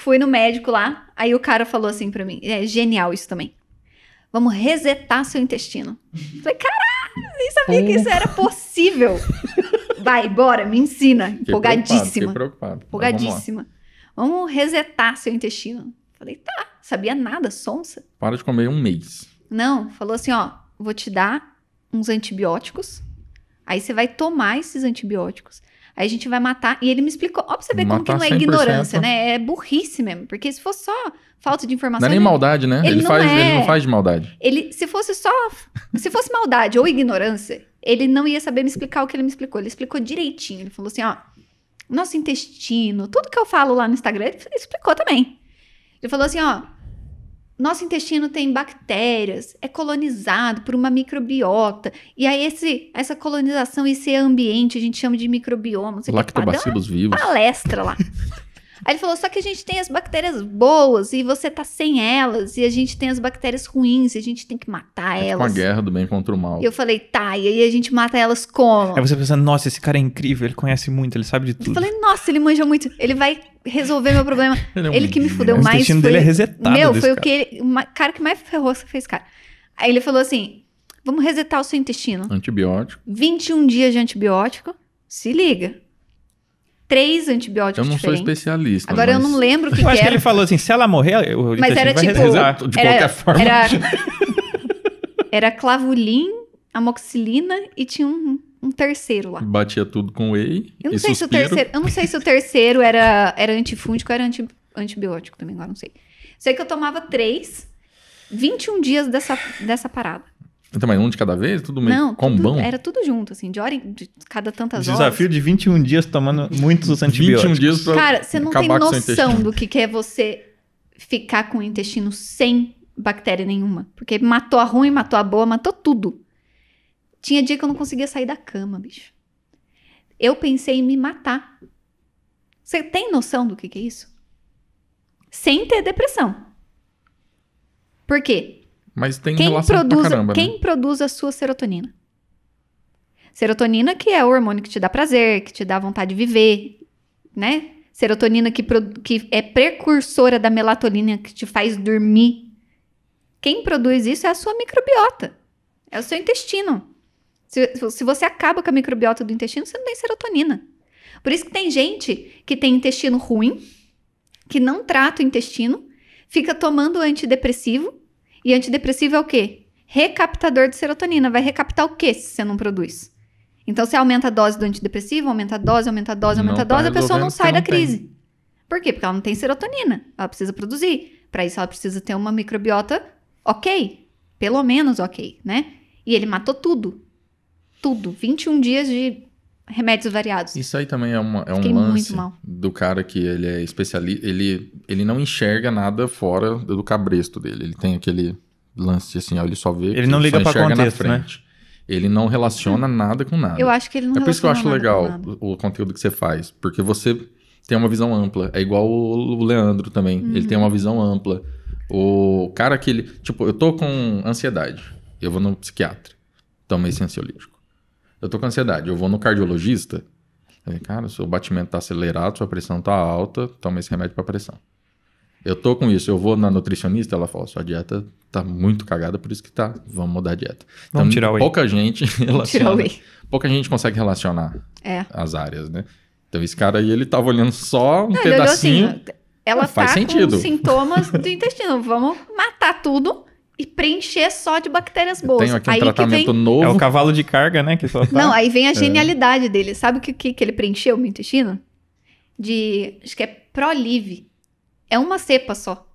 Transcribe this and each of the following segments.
fui no médico lá, aí o cara falou assim para mim, é genial isso também. Vamos resetar seu intestino. Falei, caralho, nem sabia que isso era possível. Vai, bora, me ensina. Empolgadíssima. Fiquei preocupado. Empolgadíssima. Vamos, Vamos resetar seu intestino. Falei, tá, sabia nada, sonsa. Para de comer um mês. Não, falou assim, ó, vou te dar uns antibióticos. Aí você vai tomar esses antibióticos. Aí a gente vai matar. E ele me explicou. Ó, pra você ver matar como que não é 100%. ignorância, né? É burrice mesmo. Porque se fosse só falta de informação. Não é nem ele, maldade, né? Ele, ele faz, é... ele não faz de maldade. Ele, se fosse só. se fosse maldade ou ignorância, ele não ia saber me explicar o que ele me explicou. Ele explicou direitinho. Ele falou assim: ó, nosso intestino, tudo que eu falo lá no Instagram, ele explicou também. Ele falou assim: ó, nosso intestino tem bactérias, é colonizado por uma microbiota. E aí, esse, essa colonização, esse ambiente, a gente chama de microbioma. Lactobacilos vivos. Palestra lá. Aí ele falou: só que a gente tem as bactérias boas e você tá sem elas, e a gente tem as bactérias ruins e a gente tem que matar é elas. Tipo uma guerra do bem contra o mal. E eu falei: tá, e aí a gente mata elas como? Aí você pensa: nossa, esse cara é incrível, ele conhece muito, ele sabe de tudo. Eu falei: nossa, ele manja muito, ele vai resolver meu problema. ele, é um ele que me fudeu o mais. O destino foi... dele é resetado. Meu, foi cara. o que ele. O cara que mais ferrou fez, cara. Aí ele falou assim: vamos resetar o seu intestino. Antibiótico. 21 dias de antibiótico. Se liga três antibióticos Eu não diferentes. sou especialista. Agora mas... eu não lembro o que, eu que acho era. que ele falou assim, se ela morrer, eu mas era vai tipo, rezar, de era, qualquer forma. Era, era clavulin, amoxilina e tinha um, um terceiro lá. Batia tudo com whey eu não sei suspiro. se o terceiro, Eu não sei se o terceiro era, era antifúngico ou era anti, antibiótico também, agora não sei. Sei que eu tomava três, 21 dias dessa, dessa parada. Então, mas um de cada vez? Tudo meio Não, combão? Tudo, era tudo junto, assim, de hora em, de cada tantas Desafio horas. Desafio de 21 dias tomando muitos antibióticos. 21 dias pra Cara, você não tem noção do que, que é você ficar com o intestino sem bactéria nenhuma. Porque matou a ruim, matou a boa, matou tudo. Tinha dia que eu não conseguia sair da cama, bicho. Eu pensei em me matar. Você tem noção do que, que é isso? Sem ter depressão. Por quê? Mas tem quem relação produz, pra caramba, né? Quem né? produz a sua serotonina? Serotonina que é o hormônio que te dá prazer, que te dá vontade de viver, né? Serotonina que, que é precursora da melatonina que te faz dormir. Quem produz isso é a sua microbiota. É o seu intestino. Se, se você acaba com a microbiota do intestino, você não tem serotonina. Por isso que tem gente que tem intestino ruim, que não trata o intestino, fica tomando antidepressivo e antidepressivo é o quê? Recaptador de serotonina. Vai recaptar o quê se você não produz? Então você aumenta a dose do antidepressivo, aumenta a dose, aumenta a dose, aumenta não a dose, tá a pessoa não sai da crise. Tem. Por quê? Porque ela não tem serotonina. Ela precisa produzir. Para isso ela precisa ter uma microbiota ok. Pelo menos ok, né? E ele matou tudo. Tudo. 21 dias de remédios variados. Isso aí também é, uma, é um lance do cara que ele é especialista, ele, ele não enxerga nada fora do cabresto dele. Ele tem aquele lance assim, ó, ele só vê. Ele não liga para contexto, na né? Ele não relaciona hum. nada com nada. Eu acho que ele não É por isso que eu acho legal o, o conteúdo que você faz, porque você tem uma visão ampla. É igual o Leandro também, uhum. ele tem hum. uma visão ampla. O cara que ele, tipo, eu tô com ansiedade, eu vou no psiquiatra, tomei esse ansiolítico. Eu tô com ansiedade, eu vou no cardiologista. cara, seu batimento tá acelerado, sua pressão tá alta, toma esse remédio para pressão. Eu tô com isso, eu vou na nutricionista, ela fala, sua dieta tá muito cagada, por isso que tá, vamos mudar a dieta. Vamos então, tirar o whey. Pouca gente relaciona. Tirar pouca gente consegue relacionar é. as áreas, né? Então esse cara aí, ele tava olhando só um Não, assim, pedacinho. Assim, ela Não, tá faz sentido. sintomas do intestino, vamos matar tudo e preencher só de bactérias boas. Tenho aqui um aí tratamento vem... novo. É o cavalo de carga, né? Que só tá... Não, aí vem a é. genialidade é. dele. Sabe o que, que, ele preencheu meu intestino? De. Acho que é Prolive. É uma cepa só.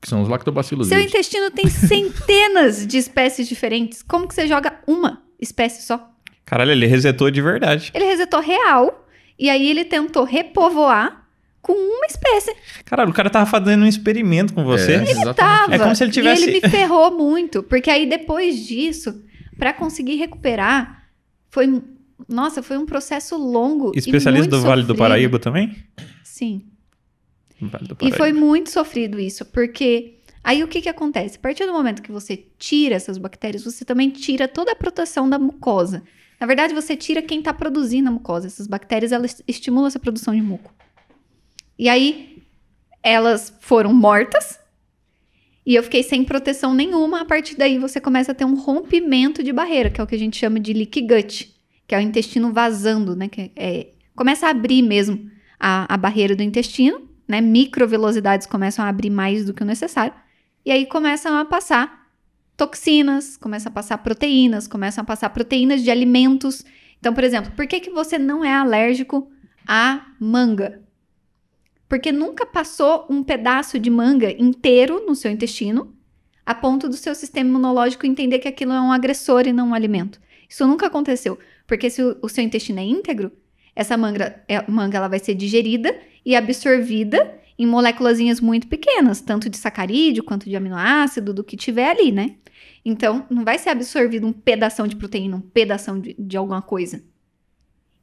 Que são os lactobacilos. Seu intestino tem centenas de espécies diferentes. Como que você joga uma espécie só? Caralho, ele resetou de verdade. Ele resetou real. E aí ele tentou repovoar com uma espécie. Caralho, o cara tava fazendo um experimento com você. É, ele tava. É como se ele tivesse. E ele me ferrou muito, porque aí depois disso, para conseguir recuperar, foi. Nossa, foi um processo longo. Especialista do Vale sofrido. do Paraíba também? Sim. Vale do Paraíba. E foi muito sofrido isso, porque aí o que, que acontece? A partir do momento que você tira essas bactérias, você também tira toda a proteção da mucosa. Na verdade, você tira quem está produzindo a mucosa. Essas bactérias elas estimulam essa produção de muco. E aí elas foram mortas e eu fiquei sem proteção nenhuma. A partir daí você começa a ter um rompimento de barreira, que é o que a gente chama de leak gut, que é o intestino vazando, né? Que é, começa a abrir mesmo a, a barreira do intestino, né? Microvelocidades começam a abrir mais do que o necessário. E aí começam a passar toxinas, começam a passar proteínas, começam a passar proteínas de alimentos. Então, por exemplo, por que, que você não é alérgico à manga? Porque nunca passou um pedaço de manga inteiro no seu intestino, a ponto do seu sistema imunológico entender que aquilo é um agressor e não um alimento. Isso nunca aconteceu, porque se o, seu intestino é íntegro, essa manga, é, manga ela vai ser digerida e absorvida em moléculas muito pequenas, tanto de sacarídeo quanto de aminoácido, do que tiver ali, né? Então, não vai ser absorvido um pedaço de proteína, um pedaço de, de alguma coisa.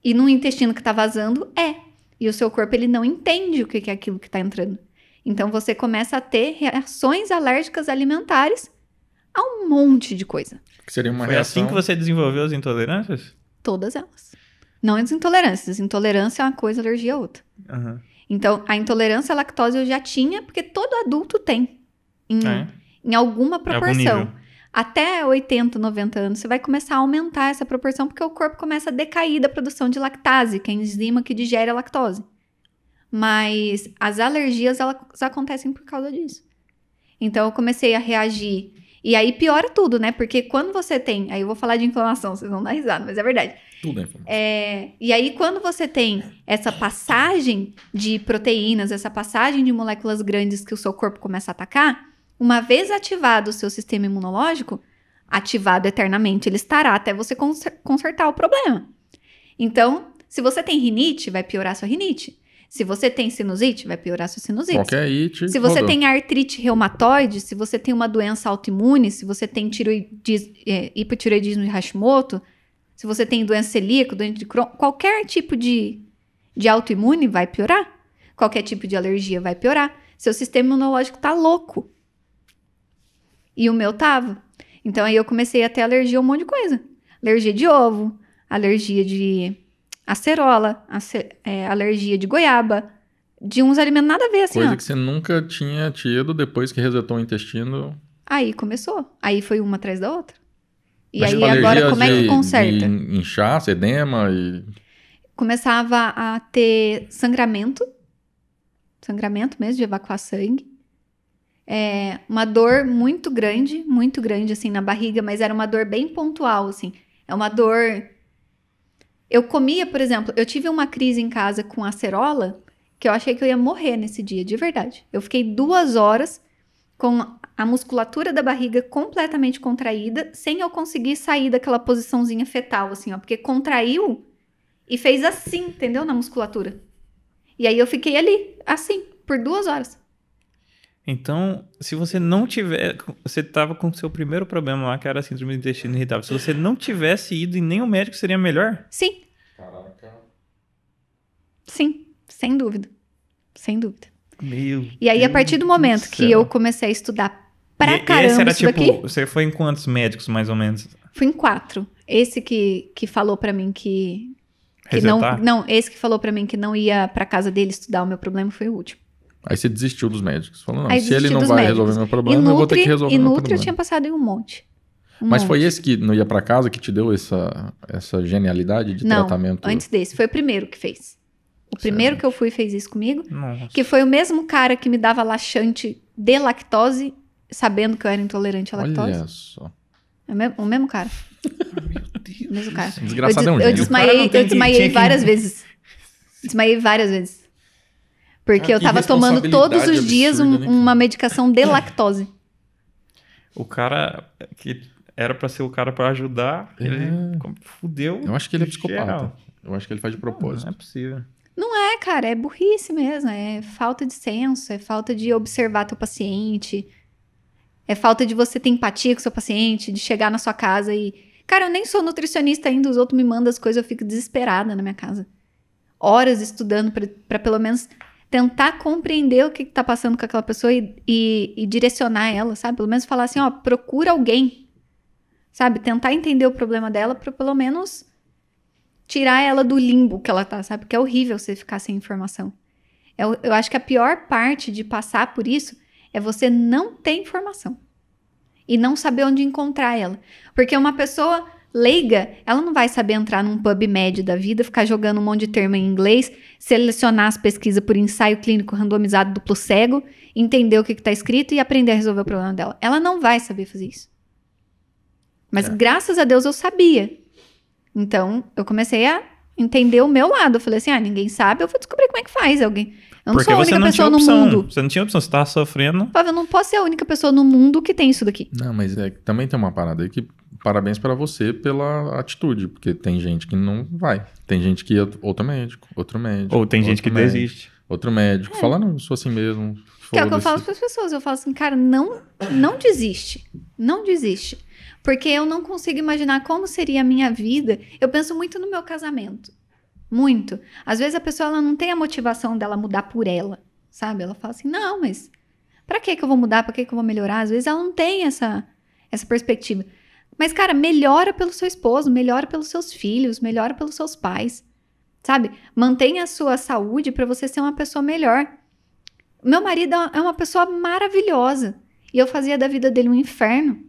E no intestino que tá vazando, é. E o seu corpo ele não entende o que é aquilo que está entrando. Então você começa a ter reações alérgicas alimentares a um monte de coisa. Que seria uma Foi assim reação... assim que você desenvolveu as intolerâncias? Todas elas. Não as é intolerâncias. Intolerância é uma coisa, alergia é outra. Uhum. Então, a intolerância à lactose eu já tinha, porque todo adulto tem. Em, ah, é. em alguma proporção. Algum até 80, 90 anos, você vai começar a aumentar essa proporção porque o corpo começa a decair da produção de lactase, que é a enzima que digere a lactose. Mas as alergias elas acontecem por causa disso. Então eu comecei a reagir e aí piora tudo, né? Porque quando você tem, aí eu vou falar de inflamação, vocês vão dar risada, mas é verdade. Tudo é inflamação. É, e aí quando você tem essa passagem de proteínas, essa passagem de moléculas grandes que o seu corpo começa a atacar, uma vez ativado o seu sistema imunológico, ativado eternamente, ele estará até você consertar o problema. Então, se você tem rinite, vai piorar sua rinite. Se você tem sinusite, vai piorar sua sinusite. Qualquer it, se você mudou. tem artrite reumatoide, se você tem uma doença autoimune, se você tem tiroidiz, é, hipotiroidismo de Hashimoto, se você tem doença celíaca, doença de Crohn, qualquer tipo de, de autoimune vai piorar. Qualquer tipo de alergia vai piorar. Seu sistema imunológico tá louco. E o meu tava. Então aí eu comecei a ter alergia a um monte de coisa. Alergia de ovo, alergia de acerola, acer, é, alergia de goiaba, de uns alimentos nada a ver, assim. Coisa ó. que você nunca tinha tido depois que resetou o intestino. Aí começou. Aí foi uma atrás da outra. E Mas, aí tipo, agora como é que conserta? De inchaço, edema e. Começava a ter sangramento. Sangramento mesmo, de evacuar sangue é, uma dor muito grande, muito grande, assim, na barriga, mas era uma dor bem pontual, assim. É uma dor. Eu comia, por exemplo, eu tive uma crise em casa com acerola que eu achei que eu ia morrer nesse dia, de verdade. Eu fiquei duas horas com a musculatura da barriga completamente contraída, sem eu conseguir sair daquela posiçãozinha fetal, assim, ó, porque contraiu e fez assim, entendeu? Na musculatura. E aí eu fiquei ali, assim, por duas horas. Então, se você não tiver. Você tava com o seu primeiro problema lá, que era a síndrome do intestino irritável. Se você não tivesse ido em nenhum médico, seria melhor? Sim. Caraca. Sim, sem dúvida. Sem dúvida. Meu e aí, Deus a partir do momento do que eu comecei a estudar pra e, caramba. Esse era tipo, Daqui, você foi em quantos médicos, mais ou menos? Fui em quatro. Esse que, que falou para mim que. que não, não, esse que falou para mim que não ia para casa dele estudar o meu problema foi o último. Aí você desistiu dos médicos. Falou, não, se ele não vai médicos. resolver meu problema, eu vou ter que resolver Inutri meu problema. eu tinha passado em um monte. Um Mas monte. foi esse que não ia para casa que te deu essa, essa genialidade de não, tratamento? antes desse. Foi o primeiro que fez. O certo. primeiro que eu fui fez isso comigo. Nossa. Que foi o mesmo cara que me dava laxante de lactose, sabendo que eu era intolerante à lactose. Olha só. É o mesmo, o mesmo cara. meu Deus. O mesmo cara. Desgraçado eu, é um eu desmaiei, eu desmaiei várias que... vezes. Desmaiei várias vezes. Porque ah, eu tava tomando todos os dias absurda, um, né? uma medicação de é. lactose. O cara que era para ser o cara para ajudar, é. ele fudeu. Eu acho que ele é psicopata. Geral. Eu acho que ele faz de propósito. Não, não é possível. Não é, cara, é burrice mesmo, é falta de senso, é falta de observar teu paciente, é falta de você ter empatia com seu paciente, de chegar na sua casa e. Cara, eu nem sou nutricionista ainda, os outros me mandam as coisas, eu fico desesperada na minha casa. Horas estudando para pelo menos tentar compreender o que está passando com aquela pessoa e, e, e, direcionar ela, sabe? Pelo menos falar assim, ó, procura alguém, sabe? Tentar entender o problema dela para pelo menos tirar ela do limbo que ela tá, sabe? Porque é horrível você ficar sem informação. Eu, eu acho que a pior parte de passar por isso é você não ter informação e não saber onde encontrar ela. Porque uma pessoa leiga, ela não vai saber entrar num pub médio da vida, ficar jogando um monte de termo em inglês, selecionar as pesquisas por ensaio clínico randomizado duplo cego, entender o que está escrito e aprender a resolver o problema dela. Ela não vai saber fazer isso. Mas é. graças a Deus eu sabia. Então eu comecei a entender o meu lado. Eu falei assim: ah, ninguém sabe, eu vou descobrir como é que faz alguém. Eu não Porque sou a única pessoa no mundo. Você não tinha opção, você tá sofrendo. Fábio, eu não posso ser a única pessoa no mundo que tem isso daqui. Não, mas é, também tem uma parada aí que parabéns para você pela atitude, porque tem gente que não vai. Tem gente que é outro médico, outro médico. Ou tem gente que médico, desiste. Outro médico, é. fala, não, sou assim mesmo. Que é o que eu falo para as pessoas, eu falo assim, cara, não, não desiste. Não desiste. Porque eu não consigo imaginar como seria a minha vida. Eu penso muito no meu casamento. Muito. Às vezes a pessoa ela não tem a motivação dela mudar por ela, sabe? Ela fala assim: "Não, mas para que que eu vou mudar? Para que que eu vou melhorar?" Às vezes ela não tem essa essa perspectiva. Mas cara, melhora pelo seu esposo, melhora pelos seus filhos, melhora pelos seus pais. Sabe? Mantenha a sua saúde para você ser uma pessoa melhor. Meu marido é uma pessoa maravilhosa. E eu fazia da vida dele um inferno.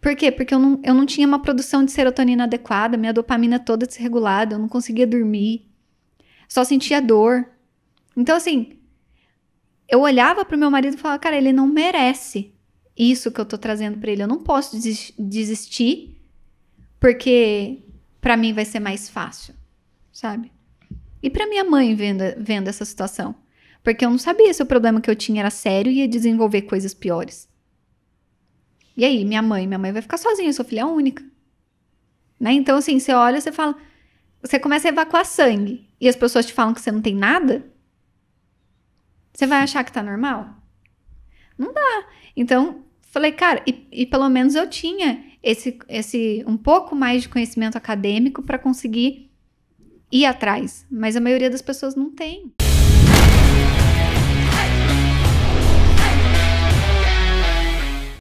Por quê? Porque eu não, eu não tinha uma produção de serotonina adequada, minha dopamina toda desregulada, eu não conseguia dormir, só sentia dor. Então, assim, eu olhava pro meu marido e falava, cara, ele não merece isso que eu tô trazendo para ele. Eu não posso desistir, porque para mim vai ser mais fácil, sabe? E para minha mãe vendo, vendo essa situação? Porque eu não sabia se o problema que eu tinha era sério e ia desenvolver coisas piores. E aí, minha mãe? Minha mãe vai ficar sozinha, eu sou filha única. Né? Então, assim, você olha, você fala. Você começa a evacuar sangue e as pessoas te falam que você não tem nada. Você vai achar que tá normal? Não dá. Então, falei, cara, e, e pelo menos eu tinha esse, esse um pouco mais de conhecimento acadêmico para conseguir ir atrás. Mas a maioria das pessoas não tem.